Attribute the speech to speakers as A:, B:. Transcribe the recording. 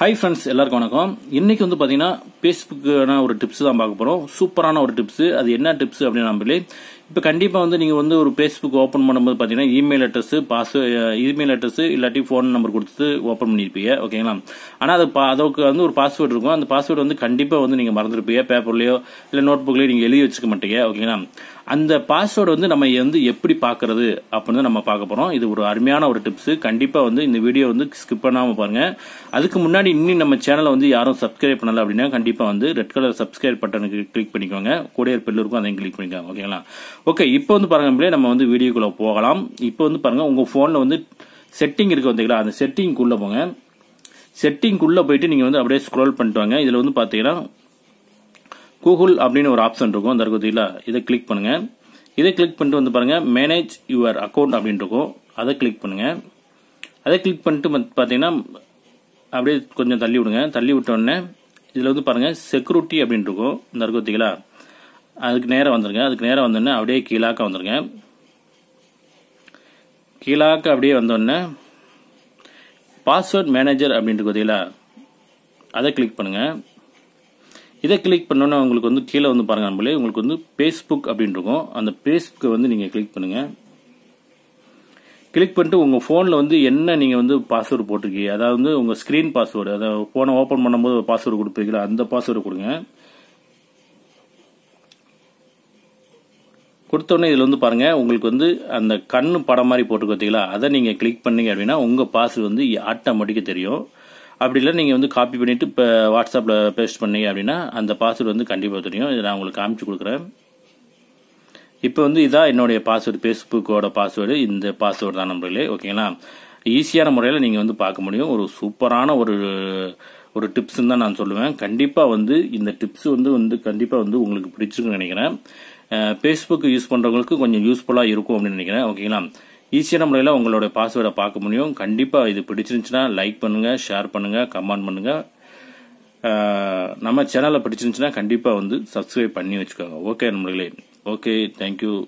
A: hi friends எல்லாருக்கும் வணக்கம் இன்றைக்கி வந்து பார்த்தீங்கன்னா ஃபேஸ்புக்கான ஒரு டிப்ஸ் தான் பார்க்க போகிறோம் சூப்பரான ஒரு டிப்ஸு அது என்ன டிப்ஸ் அப்படின்னு நம்பளே இப்போ கண்டிப்பாக வந்து நீங்கள் வந்து ஒரு பேஸ்புக் ஓப்பன் பண்ணும்போது பார்த்தீங்கன்னா email address password email address இல்லாட்டி ஃபோன் நம்பர் கொடுத்து ஓப்பன் பண்ணியிருப்பீங்க ஓகேங்களா ஆனால் அது பா அதுக்கு வந்து ஒரு பாஸ்வேர்டு இருக்கும் அந்த பாஸ்வேர்டு வந்து கண்டிப்பாக வந்து நீங்கள் மறந்துருப்பீங்க பேப்பர்லையோ இல்லை நோட் புக்லேயோ நீங்கள் எழுதி வச்சுக்க மாட்டீங்க ஓகேங்களா அந்த பாஸ்வேர்டு வந்து நம்ம வந்து எப்படி பார்க்குறது அப்படின்னு நம்ம பார்க்க போகிறோம் இது ஒரு அருமையான ஒரு டிப்ஸு கண்டிப்பாக வந்து இந்த வீடியோ வந்து ஸ்கிப் பண்ணாமல் பாருங்கள் அதுக்கு முன்னாடி இன்னும் நம்ம சேனலை வந்து யாரும் சப்ஸ்கிரைப் பண்ணலை அப்படின்னா கண்டிப்பாக வந்து ரெட் கலர் சப்ஸ்கிரைப் பட்டனுக்கு கிளிக் பண்ணிக்கோங்க கூடியர் பெல் இருக்கும் அதையும் கிளிக் பண்ணிக்கோங்க ஓகேங்களா ஓகே இப்போ வந்து பாருங்க நம்ம வந்து வீடியோக்குள்ளே போகலாம் இப்போ வந்து பாருங்கள் உங்கள் ஃபோனில் வந்து செட்டிங் இருக்குது வந்தீங்களா அந்த செட்டிங்குள்ளே போங்க செட்டிங்குள்ளே போயிட்டு நீங்கள் வந்து அப்படியே ஸ்க்ரோல் பண்ணிட்டு வாங்க இதில் வந்து பாத்தீங்கன்னா கூகுள் அப்படின்னு ஒரு ஆப்ஷன் இருக்கும் அந்த இருக்குதுல இதை கிளிக் பண்ணுங்கள் இதை கிளிக் பண்ணிட்டு வந்து பாருங்கள் மேனேஜ் யுவர் அக்கௌண்ட் அப்படின்னு இருக்கும் அதை கிளிக் பண்ணுங்கள் அதை கிளிக் பண்ணிட்டு பார்த்தீங்கன்னா அப்படியே கொஞ்சம் தள்ளி விடுங்க தள்ளி விட்டோடனே இதில் வந்து பாருங்கள் செக்யூரிட்டி அப்படின்ட்டு இருக்கும் இந்த இருக்குங்களா அதுக்கு நேராக வந்துருங்க அதுக்கு நேராக வந்தோடனே அப்படியே கீழாக்க வந்துருங்க கீழாக்க அப்படியே வந்தோடனே பாஸ்வேர்ட் மேனேஜர் அப்படின்ட்டு பார்த்தீங்களா அதை கிளிக் பண்ணுங்கள் இதை கிளிக் பண்ணோன்னே உங்களுக்கு வந்து கீழே வந்து பாருங்க நம்மளே உங்களுக்கு வந்து பேஸ்புக் அப்படின்னு இருக்கும் அந்த பேஸ்புக்கை வந்து நீங்கள் கிளிக் பண்ணுங்கள் கிளிக் பண்ணிட்டு உங்கள் ஃபோனில் வந்து என்ன நீங்கள் வந்து பாஸ்வேர்டு போட்டிருக்கீங்க அதாவது வந்து உங்கள் ஸ்க்ரீன் பாஸ்வேர்டு அதை ஃபோனை ஓப்பன் பண்ணும்போது பாஸ்வேர்டு கொடுப்பீங்களா அந்த பாஸ்வேர்டு கொடுங்க கொடுத்தோடனே இதில் வந்து பாருங்கள் உங்களுக்கு வந்து அந்த கண்ணு படம் மாதிரி போட்டு அதை நீங்கள் கிளிக் பண்ணீங்க அப்படின்னா உங்கள் பாஸ்வேர்டு வந்து ஆட்டோமேட்டிக்காக தெரியும் அப்படி இல்லை நீங்கள் வந்து காப்பி பண்ணிவிட்டு இப்போ வாட்ஸ்அப்பில் பேஸ்ட் பண்ணீங்க அப்படின்னா அந்த பாஸ்வேர்டு வந்து கண்டிப்பாக தெரியும் இதை நான் உங்களுக்கு காமிச்சு கொடுக்குறேன் இப்போ வந்து இதான் என்னுடைய பாஸ்வேர்டு ஃபேஸ்புக்கோட பாஸ்வேர்டு இந்த பாஸ்வேர்டு தான் நம்மளே ஓகேங்களா ஈஸியான முறையில் நீங்கள் வந்து பார்க்க முடியும் ஒரு சூப்பரான ஒரு ஒரு டிப்ஸ் தான் நான் சொல்லுவேன் கண்டிப்பாக வந்து இந்த டிப்ஸ் வந்து வந்து கண்டிப்பாக வந்து உங்களுக்கு பிடிச்சிருக்குன்னு நினைக்கிறேன் ஃபேஸ்புக் யூஸ் பண்ணுறவங்களுக்கு கொஞ்சம் யூஸ்ஃபுல்லாக இருக்கும் அப்படின்னு நினைக்கிறேன் ஓகேங்களா ஈஸியான முறையில் உங்களோட பாஸ்வேர்டை பார்க்க முடியும் கண்டிப்பாக இது பிடிச்சிருந்துச்சுன்னா லைக் பண்ணுங்கள் ஷேர் பண்ணுங்கள் கமெண்ட் பண்ணுங்கள் நம்ம சேனலில் பிடிச்சிருந்துச்சுன்னா கண்டிப்பாக வந்து சப்ஸ்கிரைப் பண்ணி வச்சுக்கோங்க ஓகே நம்மளே ஓகே தேங்க்யூ